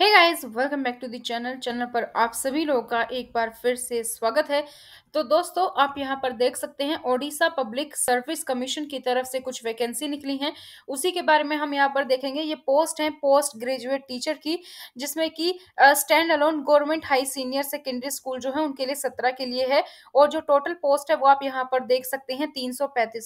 hey guys welcome back to the channel channel पर आप सभी लोगों का एक बार फिर से स्वागत है तो दोस्तों आप यहां पर देख सकते हैं ओडिशा पब्लिक सर्विस कमीशन की तरफ से कुछ वैकेंसी निकली हैं उसी के बारे में हम यहां पर देखेंगे ये पोस्ट है पोस्ट ग्रेजुएट टीचर की जिसमें कि stand alone government high senior secondary school जो है उनके लिए सत्रह के लिए है और जो टोटल पोस्ट है वो आप यहाँ पर देख सकते हैं तीन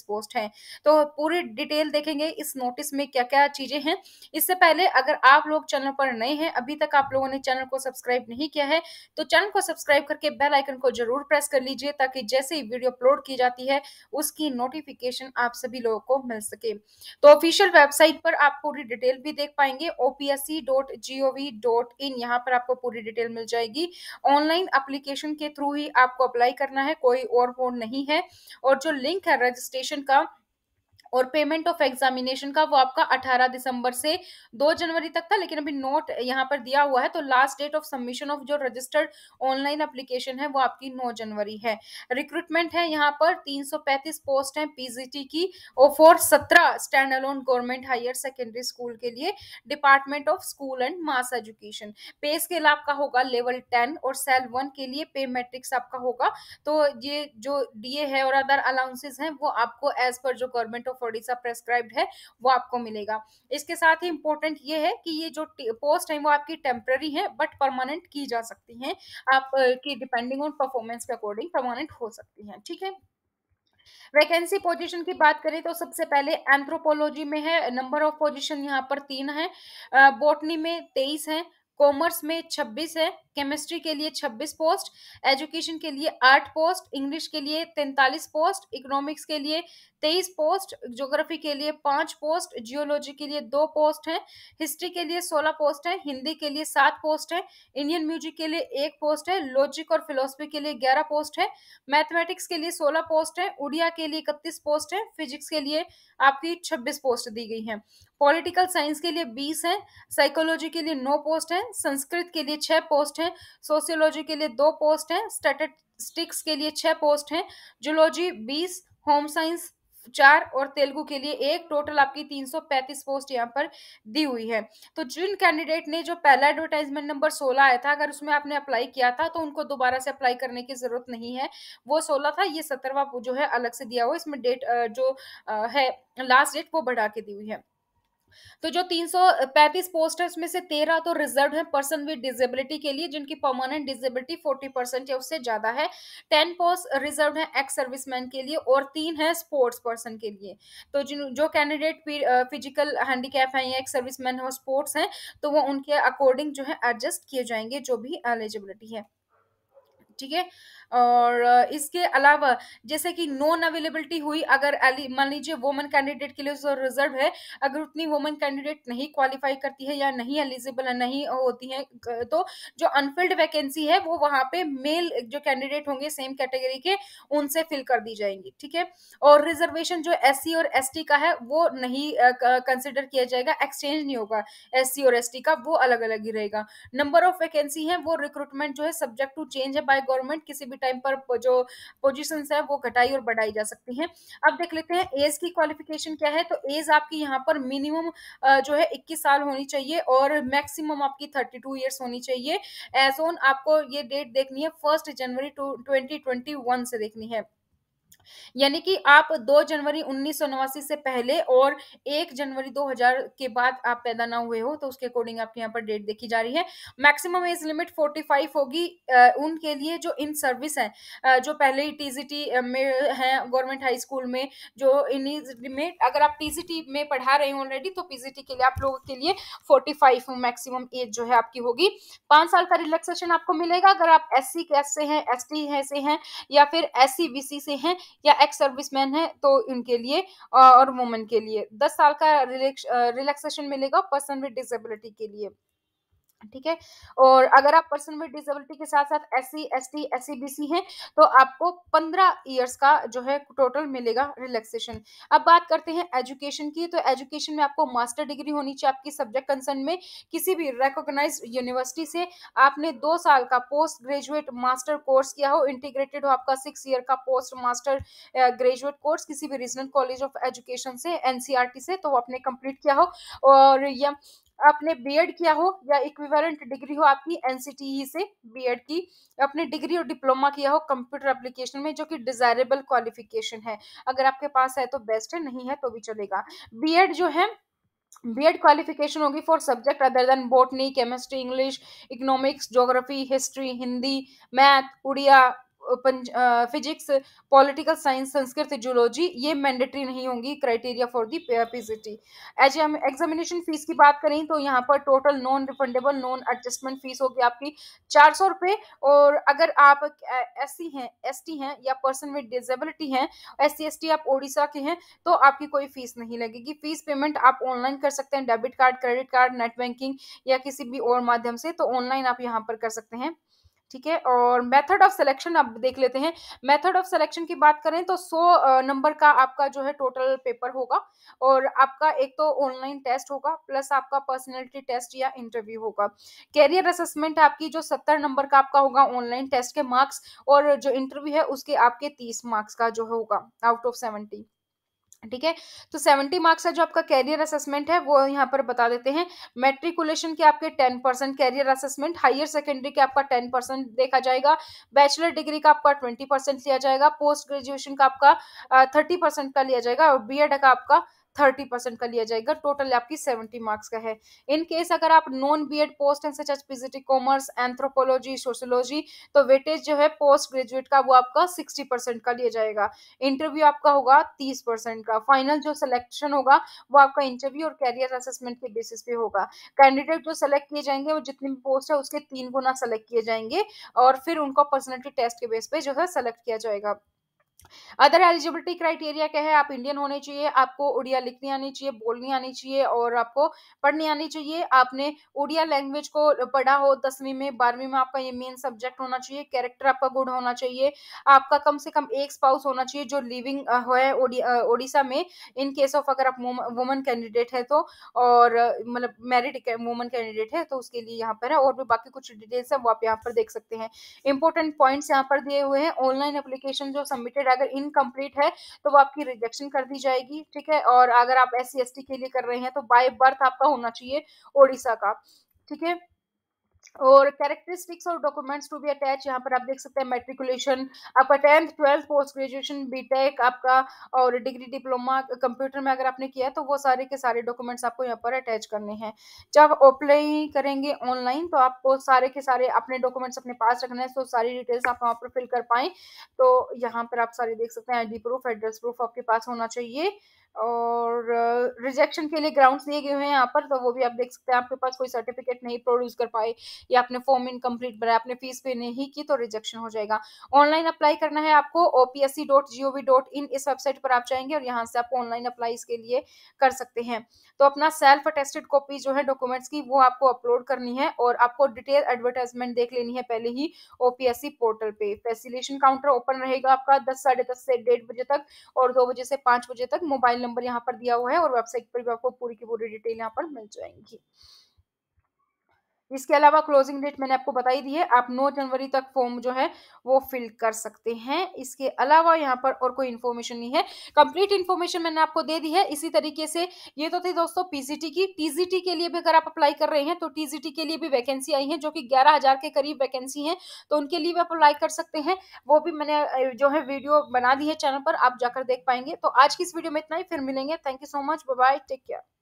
पोस्ट हैं तो पूरी डिटेल देखेंगे इस नोटिस में क्या क्या चीज़ें हैं इससे पहले अगर आप लोग चैनल पर नए हैं अभी तक आप लोगों ने चैनल को सब्सक्राइब नहीं किया है तो चैनल को सब्सक्राइब करके बेल आइकन को जरूर प्रेस कर लीजिए ताकि जैसे ही वीडियो अपलोड की जाती है उसकी नोटिफिकेशन आप सभी लोगों को मिल सके तो ऑफिशियल वेबसाइट पर आप पूरी डिटेल भी देख पाएंगे OPSC dot G dot in यहाँ पर आपको पूरी डिटेल मिल जाएगी ऑनलाइन अप्लीकेशन के थ्रू ही आपको अप्लाई करना है कोई और फोन नहीं है और जो लिंक है रजिस्ट्रेशन का और पेमेंट ऑफ एग्जामिनेशन का वो आपका 18 दिसंबर से 2 जनवरी तक था लेकिन अभी नोट यहाँ पर दिया हुआ है तो last date of submission of जो रजिस्टर्ड ऑनलाइन अप्लीकेशन है वो आपकी 9 जनवरी है रिक्रूटमेंट है यहाँ पर 335 पोस्ट है पीजीटी की और फॉर सत्रह stand alone government higher secondary school के लिए department of school and mass education pay scale आपका होगा लेवल टेन और सेल वन के लिए पे मेट्रिक्स आपका होगा तो ये जो डी है और अदर अलाउंसेज हैं वो आपको एज पर जो गवर्नमेंट ऑफ फोडिसा प्रेस्क्राइब है वो आपको मिलेगा इसके साथ ही इम्पोर्टेंट ये है कि ये जो पोस्ट है वो आपकी टेम्प्ररी है बट परमानेंट की जा सकती है आप की डिपेंडिंग ऑन परफॉर्मेंस के अकॉर्डिंग परमानेंट हो सकती है ठीक है वैकेंसी पोजीशन की बात करें तो सबसे पहले एंथ्रोपोलॉजी में है नंबर ऑफ पोजीशन यहाँ पर तीन है बॉटनी में तेईस है कॉमर्स में छब्बीस है केमिस्ट्री के लिए 26 पोस्ट एजुकेशन के लिए 8 पोस्ट इंग्लिश के लिए 43 पोस्ट इकोनॉमिक्स के लिए 23 पोस्ट ज्योग्राफी के लिए 5 पोस्ट जियोलॉजी के लिए 2 पोस्ट हैं हिस्ट्री के लिए 16 पोस्ट हैं हिंदी के लिए 7 पोस्ट हैं इंडियन म्यूजिक के लिए एक पोस्ट है लॉजिक और फिलोसफी के लिए ग्यारह पोस्ट है मैथमेटिक्स के लिए सोलह पोस्ट है उड़िया के लिए इकतीस पोस्ट है फिजिक्स के लिए आपकी छब्बीस पोस्ट दी गई है पॉलिटिकल साइंस के लिए बीस है साइकोलॉजी के लिए नौ पोस्ट है संस्कृत के लिए छह पोस्ट है हैं सोशियोलॉजी के लिए दो पोस्ट हैं स्टेटिस्टिक्स के लिए छः पोस्ट हैं जूलॉजी बीस होम साइंस चार और तेलुगु के लिए एक टोटल आपकी 335 पोस्ट यहाँ पर दी हुई है तो जिन कैंडिडेट ने जो पहला एडवर्टाइजमेंट नंबर 16 आया था अगर उसमें आपने अप्लाई किया था तो उनको दोबारा से अप्लाई करने की जरूरत नहीं है वो 16 था ये सत्रहवा जो है अलग से दिया हुआ इसमें डेट जो है लास्ट डेट वो बढ़ा के दी हुई है तो जो 335 पोस्टर्स में से 13 तो रिजर्व है पर्सन विद डिजेबिलिटी के लिए जिनकी परमानेंट डिजेबिलिटी 40 परसेंट या उससे ज्यादा है 10 पोस्ट रिजर्व है एक्स सर्विसमैन के लिए और तीन है स्पोर्ट्स पर्सन के लिए तो जिन जो कैंडिडेट फिजिकल हैंडीकैप है या एक्स सर्विसमैन और स्पोर्ट्स हैं तो वो उनके अकॉर्डिंग जो है एडजस्ट किए जाएंगे जो भी एलिजिबिलिटी है ठीक है और इसके अलावा जैसे कि नॉन अवेलेबिलिटी हुई अगर मान लीजिए वोमन कैंडिडेट के लिए जो रिजर्व है अगर उतनी वोमन कैंडिडेट नहीं क्वालिफाई करती है या नहीं एलिजिबल नहीं होती है तो जो अनफिल्ड वैकेंसी है वो वहाँ पे मेल जो कैंडिडेट होंगे सेम कैटेगरी के उनसे फिल कर दी जाएंगी ठीक है और रिजर्वेशन जो एस और एस का है वो नहीं कंसिडर किया जाएगा एक्सचेंज नहीं होगा एस और एस का वो अलग अलग ही रहेगा नंबर ऑफ वैकेंसी है वो रिक्रूटमेंट जो है सब्जेक्ट टू चेंज है बाय गवर्नमेंट किसी भी टाइम पर जो पोजिशन है वो घटाई और बढ़ाई जा सकती है अब देख लेते हैं एज की क्वालिफिकेशन क्या है तो एज आपकी यहाँ पर मिनिमम जो है इक्कीस साल होनी चाहिए और मैक्सिमम आपकी थर्टी टू ईयर्स होनी चाहिए एज ऑन आपको ये डेट देखनी है first January twenty twenty one से देखनी है यानी कि आप 2 जनवरी उन्नीस से पहले और 1 जनवरी 2000 के बाद आप पैदा ना हुए हो तो उसके अकॉर्डिंग आपके यहाँ पर डेट देखी जा रही है मैक्सिमम एज लिमिट 45 होगी उनके लिए जो इन सर्विस है जो पहले ही टीजीटी में है गवर्नमेंट हाई स्कूल में जो इन में अगर आप टीजीटी में पढ़ा रहे हो ऑलरेडी तो पीजीटी के लिए आप लोगों के लिए फोर्टी मैक्सिमम एज जो है आपकी होगी पांच साल का रिलैक्सेशन आपको मिलेगा अगर आप एस सी कैस से हैं एस टी है से हैं या फिर एस सी से हैं या एक्स मैन है तो उनके लिए और वुमेन के लिए दस साल का रिलैक्सेशन मिलेगा पर्सन विद डिसेबिलिटी के लिए ठीक है और अगर आप पर्सन विद डिसेबिलिटी के साथ साथ S C S T S C B C है तो आपको पंद्रह ईयर्स का जो है टोटल मिलेगा रिलैक्सेशन अब बात करते हैं एजुकेशन की तो एजुकेशन में आपको मास्टर डिग्री होनी चाहिए आपकी सब्जेक्ट कंसर्न में किसी भी रिकॉग्नाइज यूनिवर्सिटी से आपने दो साल का पोस्ट ग्रेजुएट मास्टर कोर्स किया हो इंटीग्रेटेड हो आपका सिक्स ईयर का पोस्ट मास्टर ग्रेजुएट कोर्स किसी भी रीजनल कॉलेज ऑफ एजुकेशन से एनसीआरटी e से तो आपने कंप्लीट किया हो और या आपने बीएड किया हो या इक्विवेलेंट डिग्री हो आपकी एनसीटीई e से बीएड की अपने डिग्री और डिप्लोमा किया हो कंप्यूटर एप्लीकेशन में जो कि डिजायरेबल क्वालिफिकेशन है अगर आपके पास है तो बेस्ट है नहीं है तो भी चलेगा बीएड जो है बीएड क्वालिफिकेशन होगी for subject other than botany chemistry English economics geography history Hindi math Odia physics political science Sanskrit zoology ये मैंडेटरी नहीं होंगी criteria for the PGT examination fee की बात करें तो यहाँ पर total non refundable non adjustment fee होगी आपकी चार सौ रुपये और अगर आप एस सी हैं एस टी हैं या पर्सन विद डिजेबिलिटी हैं एस सी एस टी आप ओडिशा के हैं तो आपकी कोई फीस नहीं लगेगी फीस पेमेंट आप ऑनलाइन कर सकते हैं debit card credit card net banking या किसी भी और माध्यम से तो ऑनलाइन आप यहाँ पर कर सकते हैं ठीक है और मेथड ऑफ सिलेक्शन आप देख लेते हैं मेथड ऑफ सिलेक्शन की बात करें तो 100 नंबर का आपका जो है टोटल पेपर होगा और आपका एक तो ऑनलाइन टेस्ट होगा प्लस आपका पर्सनैलिटी टेस्ट या इंटरव्यू होगा कैरियर असेसमेंट आपकी जो 70 नंबर का आपका होगा ऑनलाइन टेस्ट के मार्क्स और जो इंटरव्यू है उसके आपके 30 मार्क्स का जो होगा आउट ऑफ सेवेंटी ठीक है तो सेवेंटी मार्क्स का जो आपका कैरियर असेसमेंट है वो यहाँ पर बता देते हैं मेट्रिकुलेशन के आपके ten percent career assessment higher secondary के आपका टेन परसेंट देखा जाएगा बैचलर डिग्री का आपका ट्वेंटी परसेंट लिया जाएगा पोस्ट ग्रेजुएशन का आपका थर्टी परसेंट का लिया जाएगा और बी का आपका थर्टी परसेंट का लिया जाएगा टोटल आपकी सेवेंटी मार्क्स का है इन केस अगर आप नॉन बी एड पोस्ट हैं सच कॉमर्स एंथ्रोपोलॉजी सोशोलॉजी तो वेटेज जो है पोस्ट ग्रेजुएट का वो आपका सिक्सटी परसेंट का लिया जाएगा इंटरव्यू आपका होगा तीस परसेंट का फाइनल जो सिलेक्शन होगा वो आपका इंटरव्यू और कैरियर असेसमेंट के बेसिस पे होगा कैंडिडेट जो सेलेक्ट किए जाएंगे वो जितनी भी पोस्ट है उसके तीन गुना सेलेक्ट किए जाएंगे और फिर उनको पर्सनैलिटी टेस्ट के बेस पे जो है सेलेक्ट किया जाएगा अदर एलिजिबिलिटी क्राइटेरिया क्या है आप इंडियन होने चाहिए आपको उड़िया लिखनी आनी चाहिए बोलनी आनी चाहिए और आपको पढ़नी आनी चाहिए आपने उड़िया लैंग्वेज को पढ़ा हो दसवीं में बारहवीं में आपका ये मेन सब्जेक्ट होना चाहिए कैरेक्टर आपका गुड होना चाहिए आपका कम से कम एक स्पाउस होना चाहिए जो लिविंग है ओडिशा में इन केस ऑफ अगर आप वुमन कैंडिडेट है तो और मतलब मैरिड वुमन कैंडिडेट है तो उसके लिए यहाँ पर है और भी बाकी कुछ डिटेल्स है वो आप यहाँ पर देख सकते हैं इंपॉर्टेंट पॉइंट्स यहाँ पर दिए हुए हैं ऑनलाइन अप्लीकेशन जो सबमिटेड वेबसाइट अगर इनकम्प्लीट है तो वो आपकी रिजेक्शन कर दी जाएगी ठीक है और अगर आप एस सी के लिए कर रहे हैं तो बाय बर्थ आपका होना चाहिए ओडिशा का ठीक है और कैरेक्टरिस्टिक्स और डॉक्यूमेंट्स टू बी अटैच यहाँ पर आप देख सकते हैं मेट्रिकुलेशन आपका tenth twelfth post graduation BTech आपका और डिग्री डिप्लोमा कंप्यूटर में अगर आपने किया तो वो सारे के सारे डॉक्यूमेंट्स आपको यहाँ पर अटैच करने हैं जब अप्लाई करेंगे ऑनलाइन तो आपको सारे के सारे अपने डॉक्यूमेंट्स अपने पास रखने हैं तो सारी डिटेल्स आप वहाँ पर फिल कर पाएँ तो यहाँ पर आप सारे देख सकते हैं आई प्रूफ एड्रेस प्रूफ आपके पास होना चाहिए और रिजेक्शन के लिए ग्राउंड्स दिए गए हैं यहाँ पर तो वो भी आप देख सकते हैं आपके पास कोई सर्टिफिकेट नहीं प्रोड्यूस कर पाए या आपने फॉर्म इनकम्प्लीट बनाया आपने फीस पे नहीं की तो रिजेक्शन हो जाएगा ऑनलाइन अप्लाई करना है आपको OPSC dot G O V dot in इस वेबसाइट पर आप जाएंगे और यहाँ से आप ऑनलाइन अप्लाई इसके लिए कर सकते हैं तो अपना सेल्फ अटेस्टेड कॉपी जो है डॉक्यूमेंट्स की वो आपको अपलोड करनी है और आपको डिटेल एडवर्टाइजमेंट देख लेनी है पहले ही ओपीएससी पोर्टल पे फैसिलेशन काउंटर ओपन रहेगा आपका दस साढ़े दस से डेढ़ बजे तक और दो बजे से पाँच बजे तक मोबाइल मोबाइल नंबर यहाँ पर दिया हुआ है और वेबसाइट पर भी आपको पूरी की पूरी डिटेल यहाँ पर मिल जाएंगी इसके अलावा क्लोजिंग डेट मैंने आपको बताई दी है आप 9 जनवरी तक फॉर्म जो है वो फिल कर सकते हैं इसके अलावा यहाँ पर और कोई इन्फॉर्मेशन नहीं है कंप्लीट इन्फॉर्मेशन मैंने आपको दे दी है इसी तरीके से ये तो थी दोस्तों पीजीटी की टीजीटी के लिए भी अगर आप अप्लाई कर रहे हैं तो टीजीटी के लिए भी वैकेंसी आई है जो कि ग्यारह के करीब वैकेंसी है तो उनके लिए भी आप अप्लाई कर सकते हैं वो भी मैंने जो है वीडियो बना दी है चैनल पर आप जाकर देख पाएंगे तो आज की इस वीडियो में इतना ही फिर मिलेंगे thank you so much bye take care